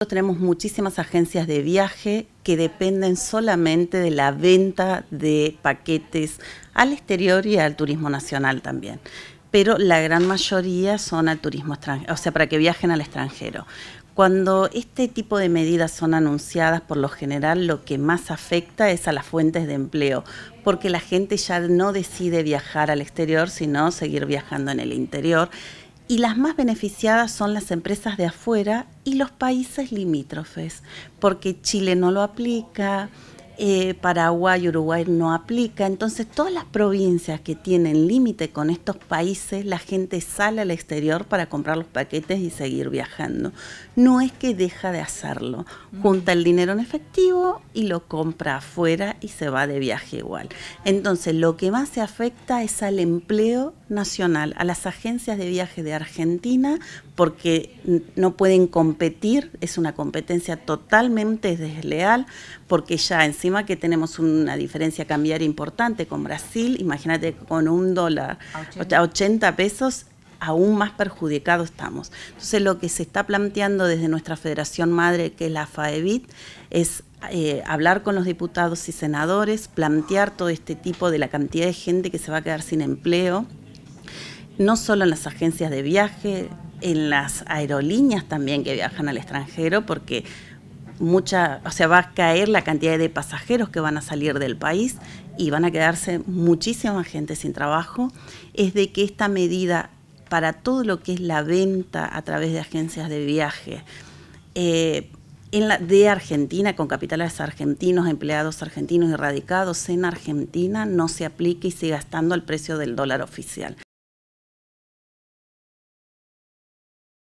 Nosotros tenemos muchísimas agencias de viaje que dependen solamente de la venta de paquetes al exterior y al turismo nacional también. Pero la gran mayoría son al turismo extranjero, o sea, para que viajen al extranjero. Cuando este tipo de medidas son anunciadas, por lo general lo que más afecta es a las fuentes de empleo, porque la gente ya no decide viajar al exterior, sino seguir viajando en el interior y las más beneficiadas son las empresas de afuera y los países limítrofes, porque Chile no lo aplica, Paraguay eh, Paraguay, Uruguay no aplica. Entonces todas las provincias que tienen límite con estos países, la gente sale al exterior para comprar los paquetes y seguir viajando. No es que deja de hacerlo. Mm. Junta el dinero en efectivo y lo compra afuera y se va de viaje igual. Entonces lo que más se afecta es al empleo nacional, a las agencias de viaje de Argentina, porque no pueden competir, es una competencia totalmente desleal, porque ya sí que tenemos una diferencia cambiaria importante con Brasil, imagínate con un dólar a 80 pesos aún más perjudicados estamos. Entonces lo que se está planteando desde nuestra federación madre, que es la FAEBIT, es eh, hablar con los diputados y senadores, plantear todo este tipo de la cantidad de gente que se va a quedar sin empleo, no solo en las agencias de viaje, en las aerolíneas también que viajan al extranjero, porque mucha, o sea, va a caer la cantidad de pasajeros que van a salir del país y van a quedarse muchísima gente sin trabajo, es de que esta medida para todo lo que es la venta a través de agencias de viaje, eh, de Argentina, con capitales argentinos, empleados argentinos y radicados en Argentina, no se aplique y siga estando al precio del dólar oficial.